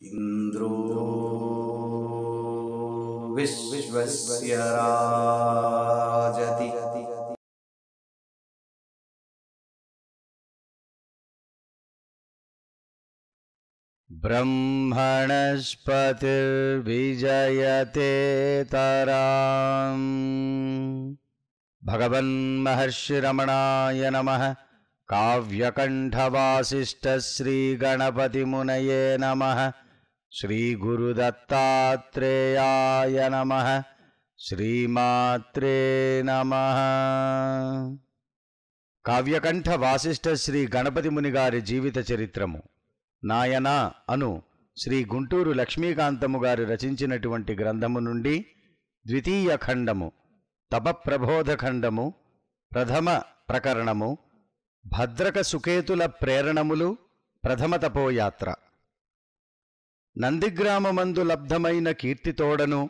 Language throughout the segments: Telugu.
इन्द्रो विश्वस्य राजति ब्रह्मणस्पतिर्विजयते तराम् भगवन्महर्षिरमणाय नमः काव्यकण्ठवासिष्ठश्रीगणपतिमुनये नमः శ్రీగురుదత్తాత్రేయాయ నమ శ్రీమాత్రే నమ కావ్యకంఠ వాసిష్ఠ శ్రీ గణపతి మునిగారి గారి జీవిత చరిత్రము నాయనా అను శ్రీ గుంటూరు లక్ష్మీకాంతము గారు రచించినటువంటి గ్రంథము నుండి ద్వితీయ ఖండము తపప్రబోధ ఖండము ప్రథమ ప్రకరణము భద్రక సుకేతుల ప్రేరణములు ప్రథమ తపోయాత్ర నందిగ్రామమందు లబ్ధమైన కీర్తితోడను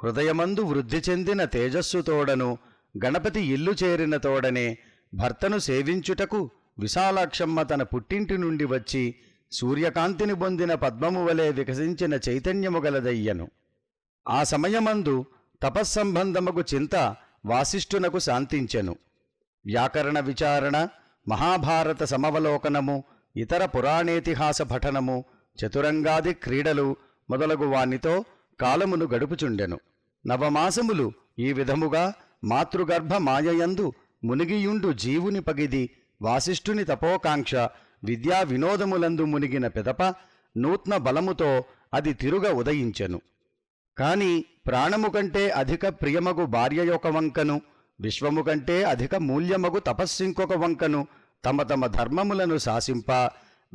హృదయమందు వృద్ధి చెందిన తేజస్సుతోడను గణపతి ఇల్లు చేరిన తోడనే భర్తను సేవించుటకు విశాలాక్షమ్మ తన పుట్టింటి నుండి వచ్చి సూర్యకాంతిని పొందిన పద్మము వలె వికసించిన చైతన్యము గలదయ్యను ఆ సమయమందు తపస్సంబంధముకు చింత వాసిష్ఠునకు శాంతించెను వ్యాకరణ విచారణ మహాభారత సమవలోకనము ఇతర పురాణేతిహాస పఠనము చతురంగాది క్రీడలు మొదలగు వానితో కాలమును గడుపుచుండెను నవమాసములు ఈ విధముగా మాతృగర్భ మాయయందు మునిగియుండు జీవుని పగిది వాసిష్ఠుని తపోకాంక్ష విద్యా వినోదములందు మునిగిన పెదప నూత్న బలముతో అది తిరుగ ఉదయించెను కాని ప్రాణము కంటే అధిక ప్రియమగు భార్య యొక్క వంకను విశ్వము కంటే అధిక మూల్యమగు తపస్సింకొక వంకను తమ తమ ధర్మములను శాసింప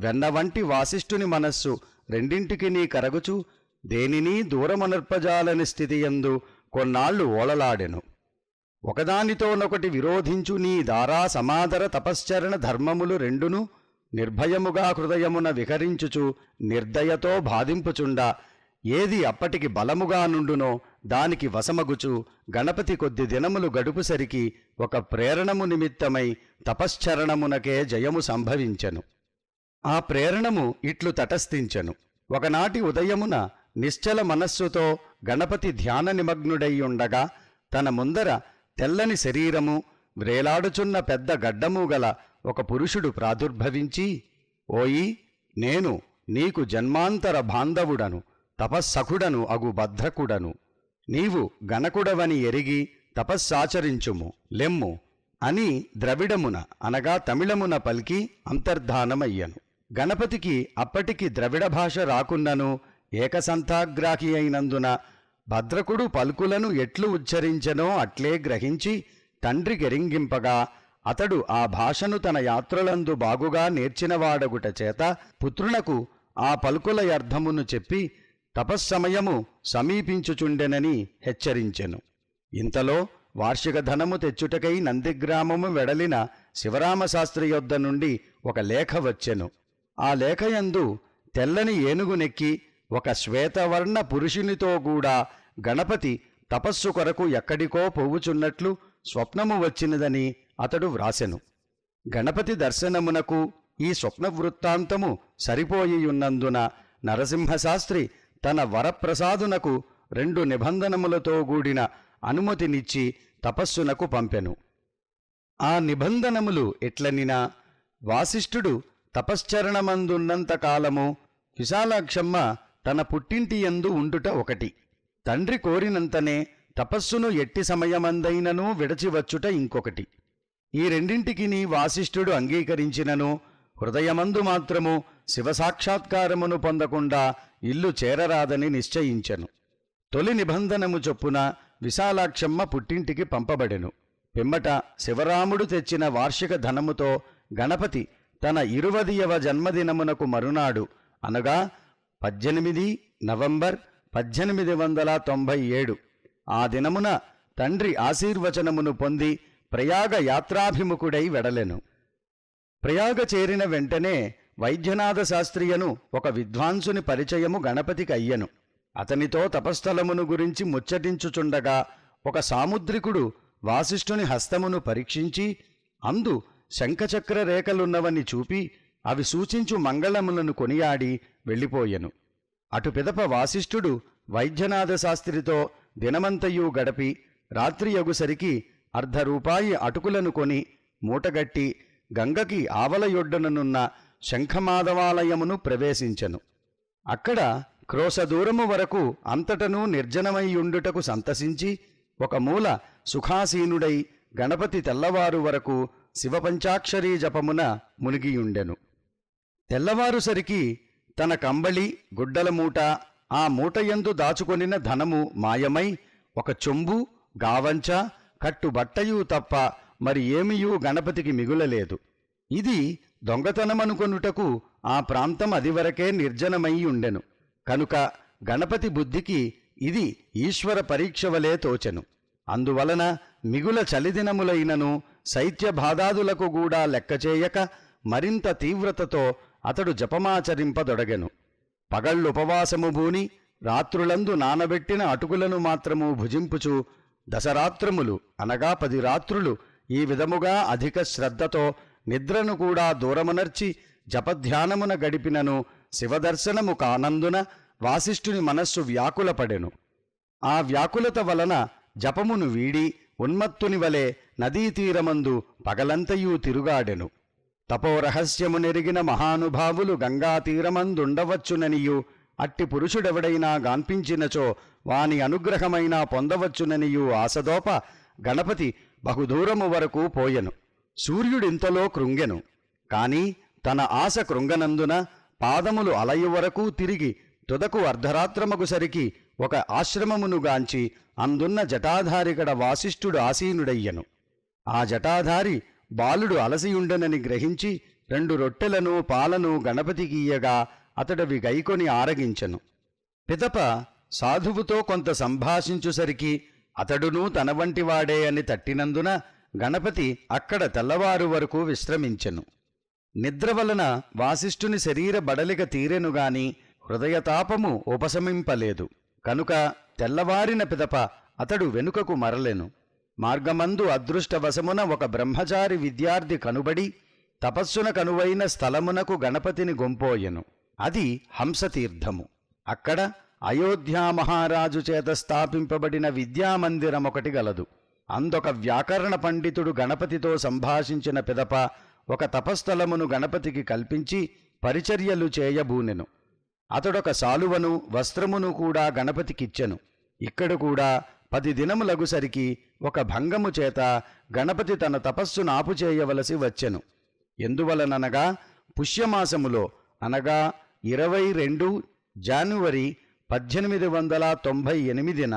వెన్నవంటి వాసిష్ఠుని మనస్సు రెండింటికి నీ కరగుచు దేనిని దూరమనర్పజాలని ఎందు కొన్నాళ్లు ఓలలాడెను ఒకదానితోనొకటి విరోధించు నీ దారా సమాదర తపశ్చరణ ధర్మములు రెండును నిర్భయముగా హృదయమున విహరించుచు నిర్దయతో బాధింపుచుండా ఏది అప్పటికి బలముగా నుండునో దానికి వశమగుచు గణపతి కొద్ది దినములు గడుపుసరికి ఒక ప్రేరణము నిమిత్తమై తపశ్చరణమునకే జయము సంభవించెను ఆ ప్రేరణము ఇట్లు తటస్థించెను ఒకనాటి ఉదయమున నిశ్చల మనస్సుతో గణపతి ధ్యాన నిమగ్నుడై ఉండగా తన ముందర తెల్లని శరీరము వ్రేలాడుచున్న పెద్ద గడ్డము గల ఒక పురుషుడు ప్రాదుర్భవించి ఓయి నేను నీకు జన్మాంతర బాంధవుడను తపస్సఖుడను అగు భద్రకుడను నీవు గణకుడవని ఎరిగి తపస్సాచరించుము లెమ్ము అని ద్రవిడమున అనగా తమిళమున పలికి అంతర్ధానమయ్యను గణపతికి అప్పటికి ద్రవిడ భాష రాకున్నను ఏకసంతాగ్రాహి అయినందున భద్రకుడు పలుకులను ఎట్లు ఉచ్చరించెనో అట్లే గ్రహించి తండ్రి గెరింగింపగా అతడు ఆ భాషను తన యాత్రలందు బాగుగా నేర్చినవాడగుట చేత పుత్రునకు ఆ పలుకుల అర్థమును చెప్పి తపస్సమయము సమీపించుచుండెనని హెచ్చరించెను ఇంతలో వార్షిక ధనము తెచ్చుటకై నందిగ్రామము వెడలిన శివరామశాస్త్రి యొద్ద నుండి ఒక లేఖ వచ్చెను ఆ లేఖయందు తెల్లని ఏనుగునెక్కి ఒక శ్వేతవర్ణ పురుషునితో కూడా గణపతి తపస్సు కొరకు ఎక్కడికో పోవుచున్నట్లు స్వప్నము వచ్చినదని అతడు వ్రాసెను గణపతి దర్శనమునకు ఈ స్వప్న వృత్తాంతము సరిపోయియున్నందున నరసింహశాస్త్రి తన వరప్రసాదునకు రెండు నిబంధనములతో గూడిన అనుమతినిచ్చి తపస్సునకు పంపెను ఆ నిబంధనములు ఎట్లనినా వాసిష్ఠుడు తపశ్చరణమందున్నంత కాలము విశాలాక్షమ్మ తన పుట్టింటి యందు ఉండుట ఒకటి తండ్రి కోరినంతనే తపస్సును ఎట్టి సమయమందైననూ విడచివచ్చుట ఇంకొకటి ఈ రెండింటికిని వాసిష్ఠుడు అంగీకరించినను హృదయమందు మాత్రము శివసాక్షాత్కారమును పొందకుండా ఇల్లు చేరరాదని నిశ్చయించెను తొలి నిబంధనము చొప్పున విశాలాక్షమ్మ పుట్టింటికి పంపబడెను పిమ్మట శివరాముడు తెచ్చిన వార్షిక ధనముతో గణపతి తన ఇరువదియవ జన్మదినమునకు మరునాడు అనగా పద్దెనిమిది నవంబర్ పద్దెనిమిది వందల తొంభై ఏడు ఆ దినమున తండ్రి ఆశీర్వచనమును పొంది ప్రయాగ యాత్రాభిముఖుడై వెడలెను ప్రయాగ చేరిన వెంటనే వైద్యనాథ శాస్త్రియను ఒక విద్వాంసుని పరిచయము గణపతికి అయ్యను అతనితో తపస్థలమును గురించి ముచ్చటించుచుండగా ఒక సాముద్రికుడు వాసిష్ఠుని హస్తమును పరీక్షించి అందు శంఖచక్ర రేఖలున్నవని చూపి అవి సూచించు మంగళములను కొనియాడి వెళ్ళిపోయెను అటు పిదప వాసిష్ఠుడు వైద్యనాథ శాస్త్రితో దినమంతయు గడిపి రాత్రియగుసరికి అర్ధ రూపాయి అటుకులను కొని మూటగట్టి గంగకి ఆవలయొడ్డననున్న శంఖమాధవాలయమును ప్రవేశించెను అక్కడ క్రోశదూరము వరకు అంతటనూ నిర్జనమైయుండుటకు సంతసించి ఒక మూల సుఖాసీనుడై గణపతి తెల్లవారు వరకు శివపంచాక్షరీ జపమున మునిగియుండెను తెల్లవారుసరికి తన కంబళి గుడ్డల మూట ఆ మూటయందు దాచుకొనిన ధనము మాయమై ఒక చొంబు గావంచ కట్టుబట్టయూ తప్ప మరి ఏమియూ గణపతికి మిగులలేదు ఇది దొంగతనమనుకొనుటకు ఆ ప్రాంతం అదివరకే నిర్జనమయ్యుండెను కనుక గణపతి బుద్ధికి ఇది ఈశ్వర పరీక్ష వలె తోచెను అందువలన మిగుల చలిదినములైనను శైత్య బాధాదులకు కూడా లెక్కచేయక మరింత తీవ్రతతో అతడు జపమాచరింపదొడగెను పగళ్ళుపవాసము భూని రాత్రులందు నానబెట్టిన అటుకులను మాత్రము భుజింపుచు దశరాత్రములు అనగా పది రాత్రులు ఈ విధముగా అధిక శ్రద్ధతో నిద్రను కూడా దూరమునర్చి జపధ్యానమున గడిపినను శివదర్శనము కానందున వాసిష్ఠుని మనస్సు వ్యాకులపడెను ఆ వ్యాకులత వలన జపమును వీడి ఉన్మత్తుని వలె నదీతీరమందు పగలంతయూ తిరుగాడెను తపోరహస్యము నెరిగిన మహానుభావులు గంగాతీరమందుండవచ్చుననియు అట్టి పురుషుడెవడైనా గాన్పించినచో వాని అనుగ్రహమైనా పొందవచ్చుననియు ఆశదోప గణపతి బహుదూరము వరకు పోయెను సూర్యుడింతలో కృంగెను కాని తన ఆశ కృంగనందున పాదములు అలయు వరకు తిరిగి తుదకు అర్ధరాత్రమకు సరికి ఒక ఆశ్రమమునుగాంచి అందున్న జటాధారిగడ వాసిష్ఠుడు ఆసీనుడయ్యను ఆ జటాధారి బాలుడు అలసియుండనని గ్రహించి రెండు రొట్టెలను పాలను గణపతికియ్యగా అతడవి గైకొని ఆరగించెను పితప సాధువుతో కొంత సంభాషించుసరికి అతడును తన అని తట్టినందున గణపతి అక్కడ తెల్లవారు వరకు విశ్రమించెను నిద్ర వలన వాసిష్ఠుని శరీర బడలిక తీరెనుగాని హృదయతాపము ఉపశమింపలేదు కనుక తెల్లవారిన పిదప అతడు వెనుకకు మరలెను మార్గమందు అదృష్టవశమున ఒక బ్రహ్మచారి విద్యార్థి కనుబడి తపస్సున కనువైన స్థలమునకు గణపతిని గొంపోయెను అది హంసతీర్థము అక్కడ అయోధ్యామహారాజు చేత స్థాపింపబడిన విద్యామందిరమొకటి గలదు అందొక వ్యాకరణ పండితుడు గణపతితో సంభాషించిన పిదప ఒక తపస్థలమును గణపతికి కల్పించి పరిచర్యలు చేయబూనెను అతడొక సాలువను వస్త్రమును కూడా గణపతికిచ్చెను ఇక్కడ కూడా పది దినములగుసరికి ఒక భంగము చేత గణపతి తన తపస్సును ఆపుచేయవలసి వచ్చెను ఎందువలననగా పుష్యమాసములో అనగా ఇరవై రెండు జాన్వరి పద్దెనిమిది వందల తొంభై ఎనిమిదిన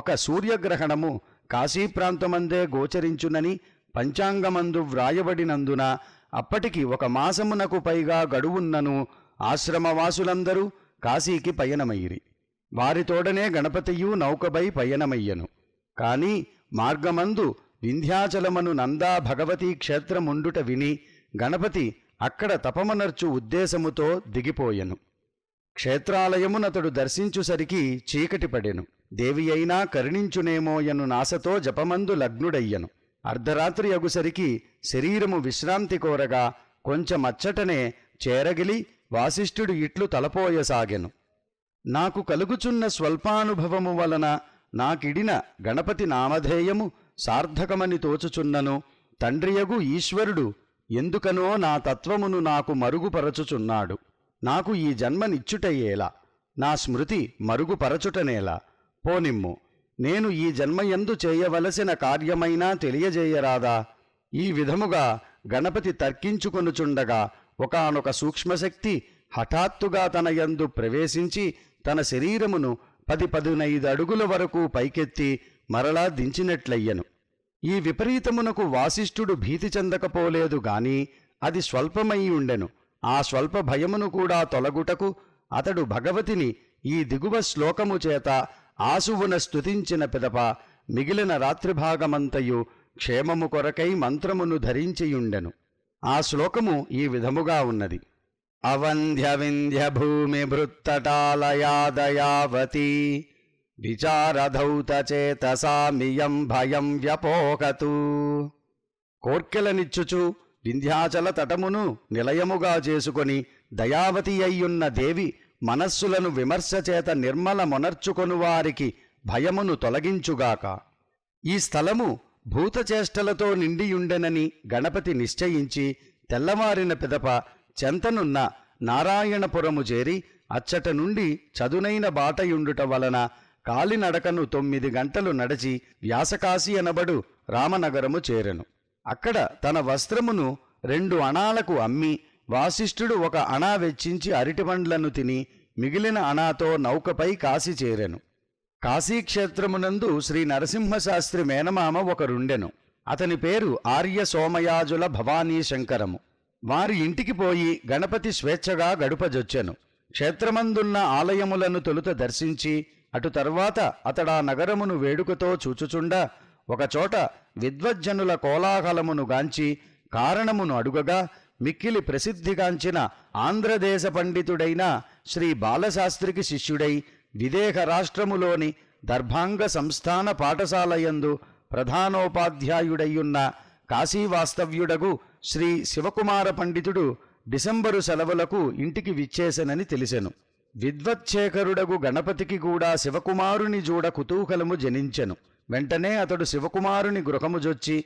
ఒక సూర్యగ్రహణము కాశీ ప్రాంతమందే గోచరించునని పంచాంగమందు వ్రాయబడినందున అప్పటికి ఒక మాసమునకు పైగా గడువున్నను ఆశ్రమవాసులందరూ కాశీకి పయనమయ్యిరి వారితోడనే గణపతియు నౌకబై పయనమయ్యను కాని మార్గమందు వింధ్యాచలమను నందా భగవతీ క్షేత్రముండుట విని గణపతి అక్కడ తపమనర్చు ఉద్దేశముతో దిగిపోయెను క్షేత్రాలయమునతడు దర్శించుసరికి చీకటిపడెను దేవి అయినా కరుణించునేమోయను నాసతో జపమందు లగ్నుడయ్యను అర్ధరాత్రి అగుసరికి శరీరము విశ్రాంతి కోరగా కొంచెమచ్చటనే చేరగిలి వాసిష్ఠుడు ఇట్లు తలపోయసాగెను నాకు కలుగుచున్న స్వల్పానుభవము వలన నాకిడిన గణపతి నామధేయము సార్థకమని తోచుచున్నను తండ్రియగు ఈశ్వరుడు ఎందుకనో నా తత్వమును నాకు మరుగుపరచుచున్నాడు నాకు ఈ జన్మనిచ్చుటయేలా నా స్మృతి మరుగుపరచుటనేలా పోనిమ్ము నేను ఈ జన్మయందు చేయవలసిన కార్యమైనా తెలియజేయరాదా ఈ విధముగా గణపతి తర్కించుకొనుచుండగా ఒకనొక సూక్ష్మశక్తి హఠాత్తుగా తన యందు ప్రవేశించి తన శరీరమును పది పదునైదు అడుగుల వరకు పైకెత్తి మరలా దించినట్లయ్యను ఈ విపరీతమునకు వాసిష్ఠుడు భీతి చెందకపోలేదు గాని అది స్వల్పమై ఉండెను ఆ స్వల్ప భయమును కూడా తొలగుటకు అతడు భగవతిని ఈ దిగువ శ్లోకము చేత ఆశువున స్తుతించిన పిదప మిగిలిన రాత్రిభాగమంతయు క్షేమము కొరకై మంత్రమును ధరించియుండెను ఆ శ్లోకము ఈ విధముగా ఉన్నది अवन्ध्यविन्ध्यभूमिभृत्तटालयादयावती విచారధౌతచేతసామియం భయం వ్యపోకతు కోర్కెలనిచ్చుచు వింధ్యాచల తటమును నిలయముగా చేసుకొని దయావతి అయ్యున్న దేవి మనస్సులను విమర్శచేత వారికి భయమును తొలగించుగాక ఈ స్థలము భూతచేష్టలతో నిండియుండెనని గణపతి నిశ్చయించి తెల్లవారిన పిదప చెంతనున్న నారాయణపురము చేరి అచ్చట నుండి చదునైన బాటయుండుట వలన కాలినడకను తొమ్మిది గంటలు నడిచి వ్యాసకాశి అనబడు రామనగరము చేరెను అక్కడ తన వస్త్రమును రెండు అణాలకు అమ్మి వాసిష్ఠుడు ఒక అణా వెచ్చించి అరటిపండ్లను తిని మిగిలిన అణాతో నౌకపై కాశీ చేరెను కాశీక్షేత్రమునందు శ్రీ నరసింహశాస్త్రి మేనమామ ఒకరుండెను అతని పేరు ఆర్య సోమయాజుల భవానీ శంకరము వారి ఇంటికి పోయి గణపతి స్వేచ్ఛగా గడుపజొచ్చెను క్షేత్రమందున్న ఆలయములను తొలుత దర్శించి అటు తర్వాత అతడా నగరమును వేడుకతో చూచుచుండ ఒకచోట విద్వజ్జనుల కోలాహలమును గాంచి కారణమును అడుగగా మిక్కిలి ప్రసిద్ధిగాంచిన ఆంధ్రదేశ పండితుడైన శ్రీ బాలశాస్త్రికి శిష్యుడై విదేహ రాష్ట్రములోని దర్భాంగ సంస్థాన పాఠశాలయందు ప్రధానోపాధ్యాయుడయ్యున్న కాశీవాస్తవ్యుడగు శ్రీ శివకుమార పండితుడు డిసెంబరు సెలవులకు ఇంటికి విచ్చేశనని తెలిసెను విద్వత్సేఖరుడగు గణపతికి కూడా శివకుమారుని జూడ కుతూహలము జనించెను వెంటనే అతడు శివకుమారుని జొచ్చి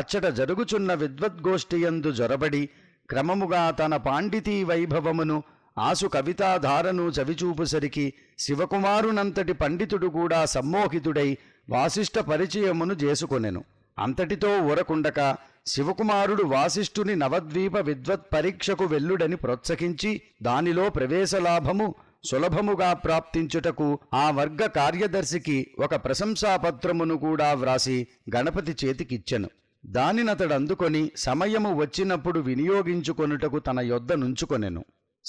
అచ్చట జరుగుచున్న విద్వద్గోష్ఠియందు జొరబడి క్రమముగా తన పాండితీ వైభవమును ఆసు కవితాధారను చవిచూపుసరికి శివకుమారునంతటి పండితుడు కూడా సమ్మోహితుడై వాసిష్ట పరిచయమును చేసుకొనెను అంతటితో ఊరకుండక శివకుమారుడు వాసిష్ఠుని నవద్వీప విద్వత్ పరీక్షకు వెల్లుడని ప్రోత్సహించి దానిలో ప్రవేశలాభము సులభముగా ప్రాప్తించుటకు ఆ వర్గ కార్యదర్శికి ఒక ప్రశంసాపత్రమును కూడా వ్రాసి గణపతి చేతికిచ్చెను దానినతడందుకొని సమయము వచ్చినప్పుడు వినియోగించుకొనుటకు తన యొద్ద నుంచుకొనెను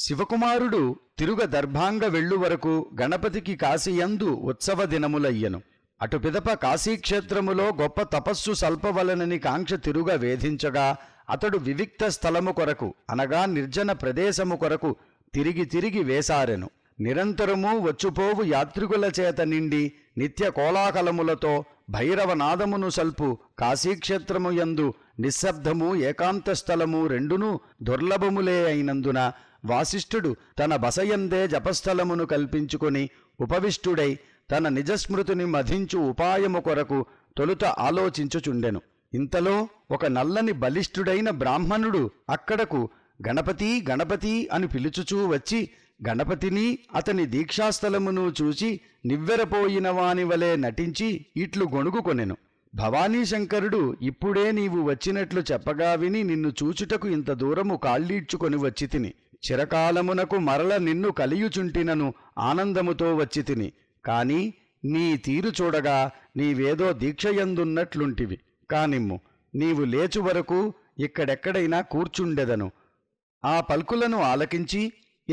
శివకుమారుడు తిరుగ దర్భాంగ వెళ్ళు వరకు గణపతికి కాశీయందు ఉత్సవ దినములయ్యను అటు పిదప కాశీక్షేత్రములో గొప్ప తపస్సు సల్పవలనని కాంక్ష తిరుగా వేధించగా అతడు వివిక్త స్థలము కొరకు అనగా నిర్జన ప్రదేశము కొరకు తిరిగి తిరిగి వేశారెను నిరంతరము వచ్చుపోవు యాత్రికుల చేత నిండి నిత్య కోలాహలములతో భైరవనాదమును సల్పు కాశీక్షేత్రము యందు నిశ్శబ్దము ఏకాంత స్థలము రెండునూ దుర్లభములే అయినందున వాసిష్ఠుడు తన బసయందే జపస్థలమును కల్పించుకుని ఉపవిష్టుడై తన నిజస్మృతిని మధించు ఉపాయము కొరకు తొలుత ఆలోచించుచుండెను ఇంతలో ఒక నల్లని బలిష్ఠుడైన బ్రాహ్మణుడు అక్కడకు గణపతి గణపతి అని పిలుచుచూ వచ్చి గణపతిని అతని దీక్షాస్థలమును చూచి నివ్వెరపోయిన వాని వలె నటించి ఇట్లు గొణుగుకొనెను భవానీశంకరుడు ఇప్పుడే నీవు వచ్చినట్లు చెప్పగా విని నిన్ను చూచుటకు ఇంత దూరము కాళ్ళీడ్చుకొని వచ్చితిని చిరకాలమునకు మరల నిన్ను కలియుచుంటినను ఆనందముతో వచ్చితిని కాని నీ తీరు చూడగా నీవేదో దీక్షయందున్నట్లుంటివి కానిమ్ము నీవు లేచు వరకు ఇక్కడెక్కడైనా కూర్చుండెదను ఆ పల్కులను ఆలకించి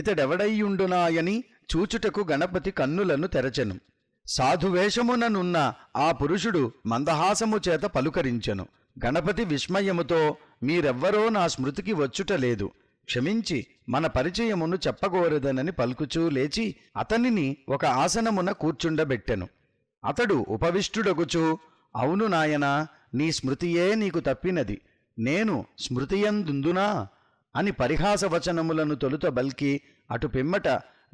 ఇతడెవడయ్యుండునాయని చూచుటకు గణపతి కన్నులను తెరచెను సాధువేషముననున్న ఆ పురుషుడు మందహాసము చేత పలుకరించెను గణపతి విస్మయముతో మీరెవ్వరో నా స్మృతికి వచ్చుటలేదు క్షమించి మన పరిచయమును చెప్పగోరదనని పలుకుచూ లేచి అతనిని ఒక ఆసనమున కూర్చుండబెట్టెను అతడు ఉపవిష్టుడగుచూ అవును నాయనా నీ స్మృతియే నీకు తప్పినది నేను స్మృతియందుందునా అని పరిహాసవచనములను తొలుత బల్కి అటు పిమ్మట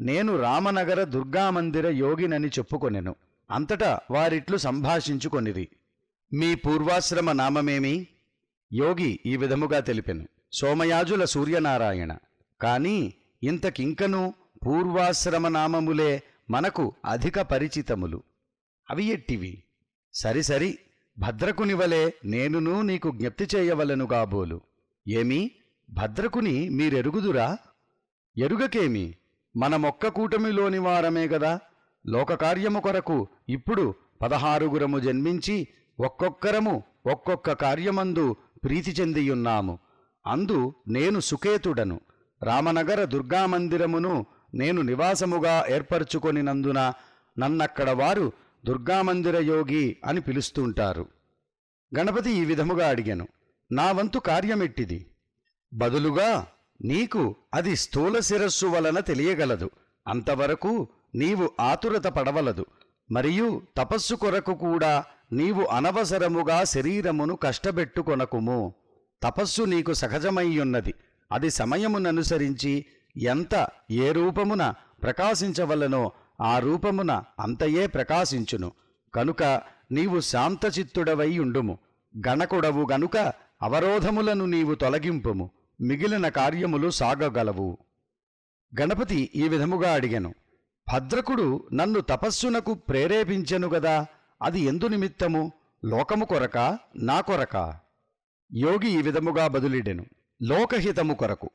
నేను రామనగర దుర్గామందిర యోగినని చెప్పుకొనెను అంతటా వారిట్లు సంభాషించుకొనిది మీ పూర్వాశ్రమ నామమేమి యోగి ఈ విధముగా తెలిపెను సోమయాజుల సూర్యనారాయణ కానీ ఇంతకింకనూ పూర్వాశ్రమనామములే మనకు అధిక పరిచితములు అవి ఎట్టివి సరిసరి భద్రకునివలే నేనునూ నీకు జ్ఞప్తి చేయవలను గాబోలు ఏమీ భద్రకుని మీరెరుగుదురా ఎరుగకేమి మనమొక్క కూటమిలోని వారమే గదా లోకకార్యము కొరకు ఇప్పుడు పదహారుగురము జన్మించి ఒక్కొక్కరము ఒక్కొక్క కార్యమందు ప్రీతి చెందియున్నాము అందు నేను సుకేతుడను రామనగర దుర్గామందిరమును నేను నివాసముగా ఏర్పరచుకొనినందున నన్నక్కడ వారు దుర్గామందిర యోగి అని పిలుస్తుంటారు గణపతి ఈ విధముగా అడిగాను నా వంతు కార్యమెట్టిది బదులుగా నీకు అది స్థూల శిరస్సు వలన తెలియగలదు అంతవరకు నీవు ఆతురత పడవలదు మరియు తపస్సు కొరకు కూడా నీవు అనవసరముగా శరీరమును కష్టబెట్టుకొనకుము తపస్సు నీకు సహజమయ్యున్నది అది సమయముననుసరించి ఎంత ఏ రూపమున ప్రకాశించవలనో ఆ రూపమున అంతయే ప్రకాశించును కనుక నీవు శాంతచిత్తుడవై ఉండుము గణకుడవు గనుక అవరోధములను నీవు తొలగింపుము మిగిలిన కార్యములు సాగగలవు గణపతి ఈ విధముగా అడిగెను భద్రకుడు నన్ను తపస్సునకు ప్రేరేపించెను గదా అది ఎందు నిమిత్తము లోకము కొరక నా కొరకా యోగి ఈ విధముగా బదులిడెను లోకహితము కొరకు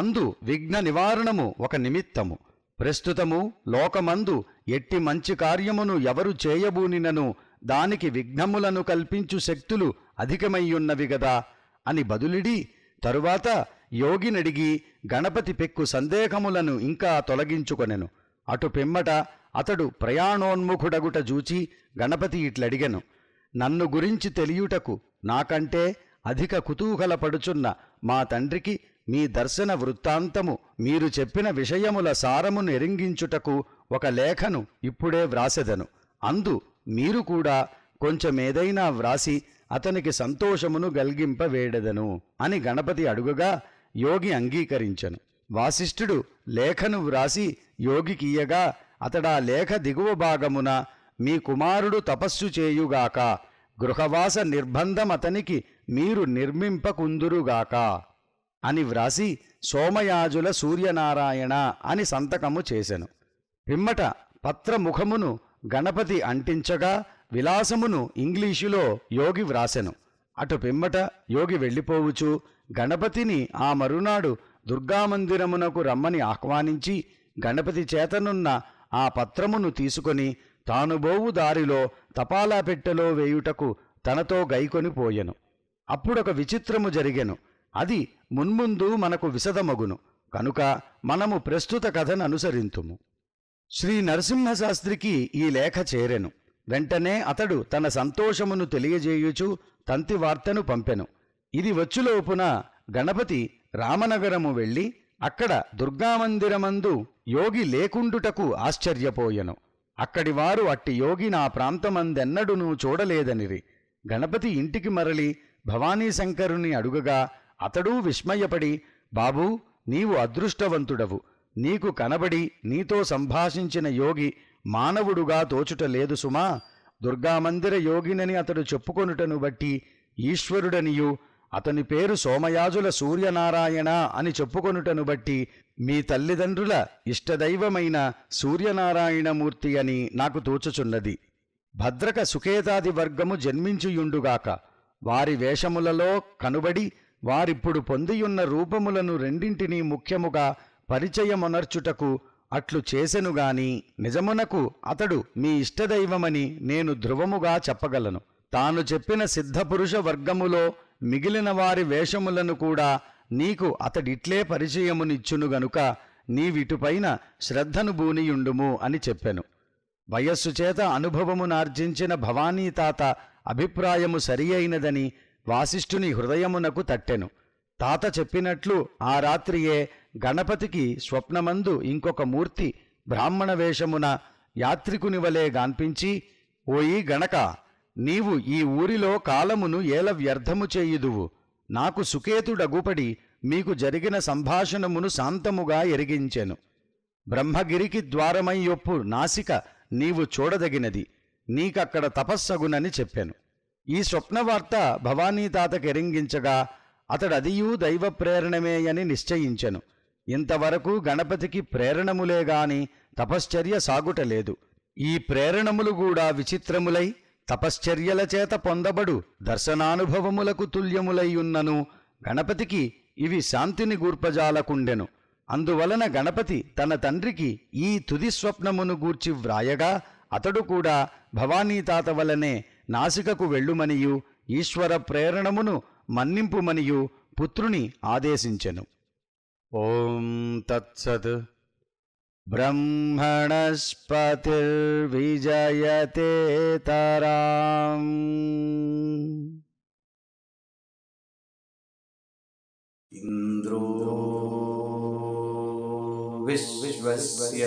అందు విఘ్న నివారణము ఒక నిమిత్తము ప్రస్తుతము లోకమందు ఎట్టి మంచి కార్యమును ఎవరు చేయబూనినను దానికి విఘ్నములను కల్పించు శక్తులు అధికమయ్యున్నవి గదా అని బదులిడి తరువాత యోగినడిగి గణపతి పెక్కు సందేహములను ఇంకా తొలగించుకొనెను అటు పిమ్మట అతడు ప్రయాణోన్ముఖుడగుట జూచి గణపతి ఇట్లడిగెను నన్ను గురించి తెలియుటకు నాకంటే అధిక కుతూహలపడుచున్న మా తండ్రికి మీ దర్శన వృత్తాంతము మీరు చెప్పిన విషయముల సారము నెరింగించుటకు ఒక లేఖను ఇప్పుడే వ్రాసెదను అందు మీరు కూడా కొంచెమేదైనా వ్రాసి అతనికి సంతోషమును గల్గింపవేడెదను అని గణపతి అడుగుగా యోగి అంగీకరించను వాసిష్ఠుడు లేఖను వ్రాసి యోగికియ్యగా అతడా లేఖ దిగువ భాగమున మీ కుమారుడు తపస్సు చేయుగాక గృహవాస నిర్బంధమతనికి అతనికి మీరు నిర్మింపకుందురుగాక అని వ్రాసి సోమయాజుల సూర్యనారాయణ అని సంతకము చేసెను పిమ్మట పత్రముఖమును గణపతి అంటించగా విలాసమును ఇంగ్లీషులో యోగి వ్రాసెను అటు పిమ్మట యోగి వెళ్ళిపోవుచు గణపతిని ఆ మరునాడు దుర్గామందిరమునకు రమ్మని ఆహ్వానించి గణపతి చేతనున్న ఆ పత్రమును తీసుకొని తానుబోవు దారిలో తపాలా పెట్టెలో వేయుటకు తనతో గైకొని పోయెను అప్పుడొక విచిత్రము జరిగెను అది మున్ముందు మనకు విశదమగును కనుక మనము ప్రస్తుత కథను అనుసరింతుము శ్రీ నరసింహశాస్త్రికి ఈ లేఖ చేరెను వెంటనే అతడు తన సంతోషమును తెలియజేయుచు తంతి వార్తను పంపెను ఇది వచ్చులోపున గణపతి రామనగరము వెళ్ళి అక్కడ దుర్గామందిరమందు యోగి లేకుండుటకు ఆశ్చర్యపోయెను అక్కడివారు అట్టి యోగి నా ప్రాంతమందెన్నడునూ చూడలేదనిరి గణపతి ఇంటికి మరలి భవానీ శంకరుని అడుగగా అతడూ విస్మయపడి బాబూ నీవు అదృష్టవంతుడవు నీకు కనబడి నీతో సంభాషించిన యోగి మానవుడుగా తోచుటలేదు సుమా దుర్గామందిర యోగినని అతడు చెప్పుకొనుటను బట్టి ఈశ్వరుడనియు అతని పేరు సోమయాజుల సూర్యనారాయణ అని చెప్పుకొనుటను బట్టి మీ తల్లిదండ్రుల ఇష్టదైవమైన సూర్యనారాయణమూర్తి అని నాకు తోచుచున్నది భద్రక సుఖేతాది వర్గము జన్మించియుండుగాక వారి వేషములలో కనుబడి వారిప్పుడు పొందియున్న రూపములను రెండింటినీ ముఖ్యముగా పరిచయమునర్చుటకు అట్లు చేసెనుగాని నిజమునకు అతడు మీ ఇష్టదైవమని నేను ధృవముగా చెప్పగలను తాను చెప్పిన సిద్ధపురుష వర్గములో మిగిలిన వారి వేషములను కూడా నీకు అతడిట్లే పరిచయమునిచ్చును గనుక నీవిటుపైన శ్రద్ధను బూనియుండుము అని చెప్పెను వయస్సు చేత అనుభవమునార్జించిన భవానీ తాత అభిప్రాయము సరి అయినదని వాసిష్ఠుని హృదయమునకు తట్టెను తాత చెప్పినట్లు ఆ రాత్రియే గణపతికి స్వప్నమందు ఇంకొక మూర్తి బ్రాహ్మణ వేషమున యాత్రికుని వలె గాన్పించి ఓయి గణక నీవు ఈ ఊరిలో కాలమును ఏల వ్యర్థము చేయుదువు నాకు సుకేతుడగుపడి మీకు జరిగిన సంభాషణమును శాంతముగా ఎరిగించెను బ్రహ్మగిరికి ద్వారమయ్యొప్పు నాసిక నీవు చూడదగినది నీకక్కడ తపస్సగునని చెప్పాను ఈ స్వప్నవార్త భవానీ తాతకి ఎరింగించగా అతడు దైవ ప్రేరణమే అని నిశ్చయించెను ఇంతవరకు గణపతికి ప్రేరణములే గాని తపశ్చర్య సాగుటలేదు ఈ ప్రేరణములు కూడా విచిత్రములై తపశ్చర్యల చేత పొందబడు దర్శనానుభవములకు తుల్యములైయున్నను గణపతికి ఇవి శాంతిని గూర్పజాలకుండెను అందువలన గణపతి తన తండ్రికి ఈ తుది స్వప్నమును గూర్చి వ్రాయగా అతడు కూడా భవానీతాత వలనే నాసికకు వెళ్ళుమనియు ఈశ్వర ప్రేరణమును మన్నింపుమనియు పుత్రుని ఆదేశించెను ఓం తత్సత్ బ్రహ్మణస్పతిర్విజయతే తరాం इन्द्रो विश्वस्य